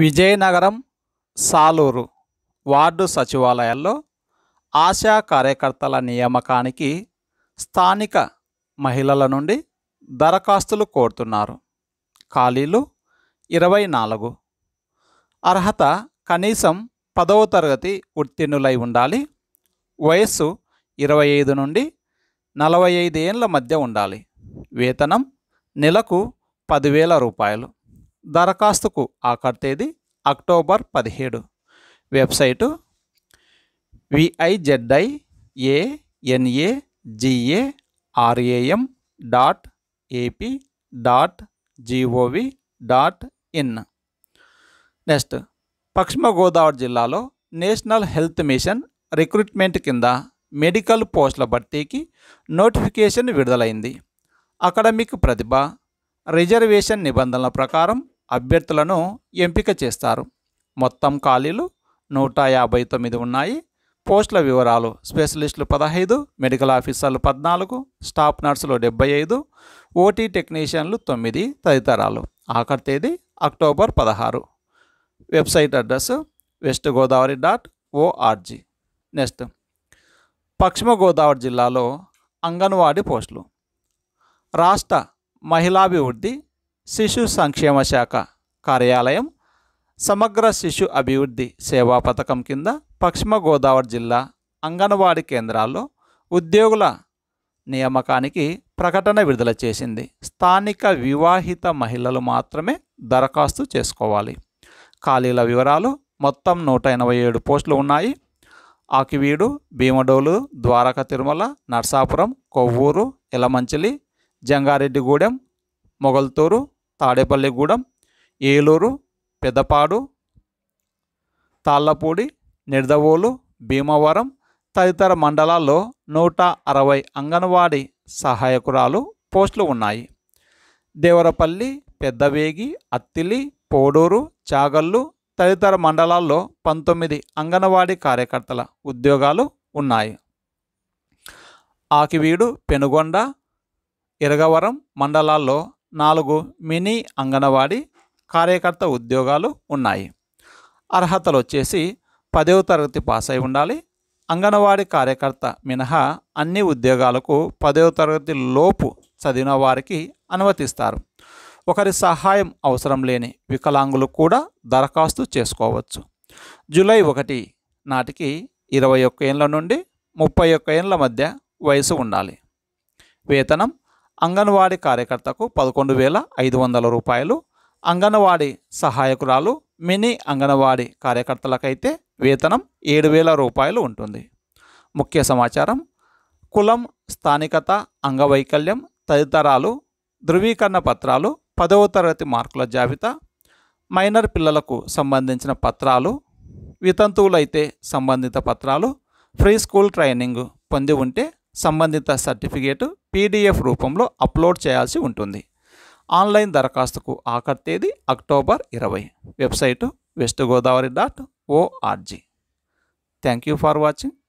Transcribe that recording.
Vizianagaram Saluru ward సచివాలయాల్లో ఆశా కార్యకర్తల నియామకానికి స్థానిక మహిళల నుండి దరఖాస్తులు కోరుతున్నారు ఖాళీలు ఇరవై నాలుగు అర్హత కనీసం పదవ తరగతి ఉత్తీర్ణులై ఉండాలి వయస్సు ఇరవై ఐదు నుండి నలభై ఐదు ఏళ్ళ మధ్య ఉండాలి వేతనం నెలకు పదివేల రూపాయలు దరఖాస్తుకు ఆఖరి తేదీ అక్టోబర్ పదిహేడు website V I Z I A N A G A R A M dot AP dot G O V dot in next పశ్చిమ గోదావరి జిల్లాలో నేషనల్ హెల్త్ మిషన్ రిక్రూట్మెంట్ కింద మెడికల్ పోస్టుల భర్తీకి నోటిఫికేషన్ విడుదలైంది అకడమిక్ ప్రతిభ రిజర్వేషన్ నిబంధనల ప్రకారం అభ్యర్థులను ఎంపిక చేస్తారు మొత్తం ఖాళీలు నూట యాభై తొమ్మిది ఉన్నాయి పోస్టుల వివరాలు స్పెషలిస్టులు పదహైదు మెడికల్ ఆఫీసర్లు పద్నాలుగు స్టాఫ్ నర్సులు డెబ్బై ఐదు ఓటీ టెక్నీషియన్లు తొమ్మిది తదితరాలు ఆఖరి తేదీ అక్టోబర్ పదహారు website address west Godavari dot O R G next పశ్చిమ గోదావరి జిల్లాలో అంగన్వాడీ పోస్టులు రాష్ట్ర మహిళాభివృద్ధి శిశు సంక్షేమ శాఖ కార్యాలయం సమగ్ర శిశు అభివృద్ధి సేవా పథకం కింద పశ్చిమ గోదావరి జిల్లా అంగన్వాడీ కేంద్రాల్లో ఉద్యోగుల నియామకానికి ప్రకటన విడుదల చేసింది స్థానిక వివాహిత మహిళలు మాత్రమే దరఖాస్తు చేసుకోవాలి ఖాళీల వివరాలు మొత్తం నూట ఎనభై ఏడు పోస్టులు ఉన్నాయి ఆకివీడు భీమడోలు ద్వారక తిరుమల నర్సాపురం కొవ్వూరు ఎలమంచిలి జంగారెడ్డిగూడెం మొగల్తూరు తాడేపల్లిగూడెం ఏలూరు పెదపాడు తాళ్లపూడి నిడదవోలు భీమవరం తదితర మండలాల్లో నూట అరవై అంగన్వాడీ సహాయకురాలు పోస్టులు ఉన్నాయి దేవరపల్లి పెద్దవేగి అత్తిలి పోడూరు చాగల్లు తదితర మండలాల్లో పంతొమ్మిది అంగన్వాడీ కార్యకర్తల ఉద్యోగాలు ఉన్నాయి ఆకివీడు పెనుగొండ ఇరగవరం మండలాల్లో నాలుగు మినీ అంగన్వాడీ కార్యకర్త ఉద్యోగాలు ఉన్నాయి అర్హతలు వచ్చేసి పదవ తరగతి పాస్ అయి ఉండాలి అంగన్వాడీ కార్యకర్త మినహా అన్ని ఉద్యోగాలకు పదవ తరగతి లోపు చదివిన వారికి అనుమతిస్తారు ఒకరి సహాయం అవసరం లేని వికలాంగులు కూడా దరఖాస్తు చేసుకోవచ్చు జూలై ఒకటి నాటికి ఇరవై ఒక్క ఏళ్ళ నుండి ముప్పై ఒక్క ఏళ్ళ మధ్య వయసు ఉండాలి వేతనం అంగన్వాడీ కార్యకర్తకు పదకొండు వేల ఐదు వందల రూపాయలు అంగన్వాడీ సహాయకురాలు మినీ అంగన్వాడీ కార్యకర్తలకైతే వేతనం ఏడు వేల రూపాయలు ఉంటుంది ముఖ్య సమాచారం కులం స్థానికత అంగవైకల్యం తదితరాలు ధృవీకరణ పత్రాలు పదవ తరగతి మార్కుల జాబితా మైనర్ పిల్లలకు సంబంధించిన పత్రాలు వితంతువులైతే సంబంధిత పత్రాలు ఫ్రీ స్కూల్ ట్రైనింగ్ పొంది ఉంటే సంబంధిత సర్టిఫికేటు పీడిఎఫ్ రూపంలో అప్లోడ్ చేయాల్సి ఉంటుంది ఆన్లైన్ దరఖాస్తుకు ఆఖరి తేదీ అక్టోబర్ ఇరవై website west Godavari dot O R G thank you for watching